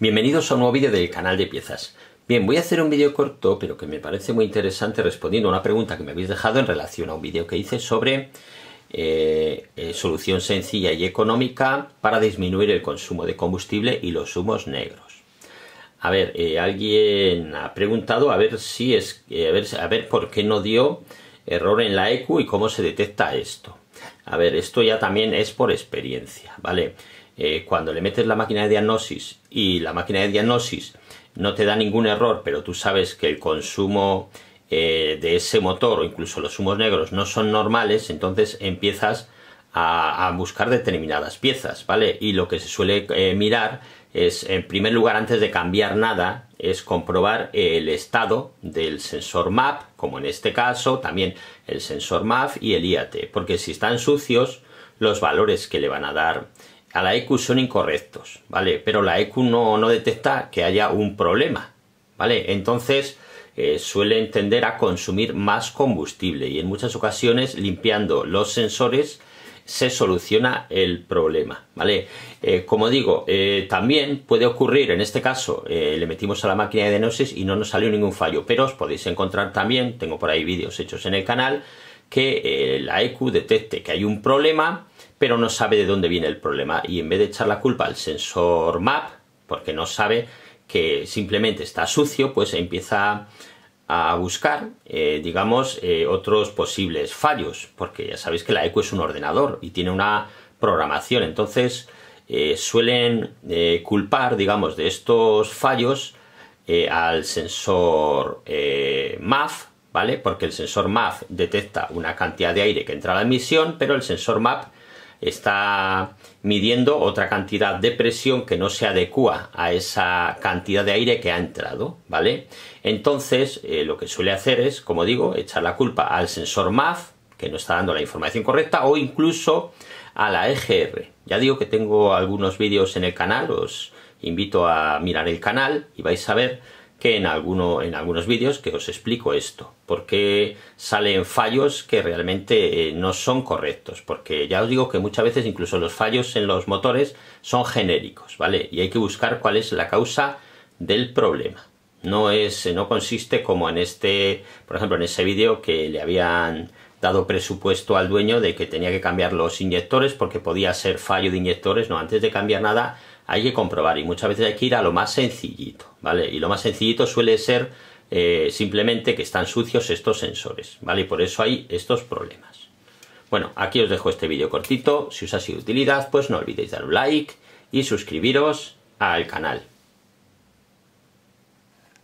Bienvenidos a un nuevo vídeo del canal de piezas. Bien, voy a hacer un vídeo corto, pero que me parece muy interesante respondiendo a una pregunta que me habéis dejado en relación a un vídeo que hice sobre eh, eh, solución sencilla y económica para disminuir el consumo de combustible y los humos negros. A ver, eh, alguien ha preguntado a ver si es, a ver, a ver por qué no dio error en la EQ y cómo se detecta esto. A ver, esto ya también es por experiencia, ¿vale? Eh, cuando le metes la máquina de diagnosis y la máquina de diagnosis no te da ningún error, pero tú sabes que el consumo eh, de ese motor o incluso los humos negros no son normales, entonces empiezas a, buscar determinadas piezas, ¿vale? Y lo que se suele eh, mirar es, en primer lugar, antes de cambiar nada, es comprobar el estado del sensor MAP, como en este caso, también el sensor MAP y el IAT, porque si están sucios, los valores que le van a dar a la EQ son incorrectos, ¿vale? Pero la EQ no, detecta que haya un problema, ¿vale? Entonces eh, suele suelen tender a consumir más combustible y en muchas ocasiones limpiando los sensores se soluciona el problema, ¿vale? Eh, como digo, eh, también puede ocurrir, en este caso, le metimos a la máquina de diagnosis y no nos salió ningún fallo, pero os podéis encontrar también, tengo por ahí vídeos hechos en el canal, que la EQ detecte que hay un problema pero no sabe de dónde viene el problema y en vez de echar la culpa al sensor map, porque no sabe que simplemente está sucio, pues empieza a buscar, eh, digamos, eh, otros posibles fallos, porque ya sabéis que la ECO es un ordenador y tiene una programación, entonces eh, suelen culpar, digamos, de estos fallos al sensor MAF, ¿vale? Porque el sensor MAF detecta una cantidad de aire que entra a la emisión, pero el sensor MAP está midiendo otra cantidad de presión que no se adecua a esa cantidad de aire que ha entrado, ¿vale? Entonces, eh, lo que suele hacer es, como digo, echar la culpa al sensor MAF, que no está dando la información correcta, o incluso a la EGR. Ya digo que tengo algunos vídeos en el canal, os invito a mirar el canal y vais a ver en, alguno, en algunos vídeos que os explico esto, porque salen fallos que realmente eh, no son correctos, porque ya os digo que muchas veces incluso los fallos en los motores son genéricos, ¿vale? Y hay que buscar cuál es la causa del problema. No, es, eh, no consiste como en este, por ejemplo, en ese vídeo que le habían dado presupuesto al dueño de que tenía que cambiar los inyectores porque podía ser fallo de inyectores, no, antes de cambiar nada hay que comprobar y muchas veces hay que ir a lo más sencillito, ¿vale? Y lo más sencillito suele ser eh, simplemente que están sucios estos sensores, ¿vale? Y por eso hay estos problemas. Bueno, aquí os dejo este vídeo cortito, si os ha sido utilidad, pues no olvidéis dar un like y suscribiros al canal.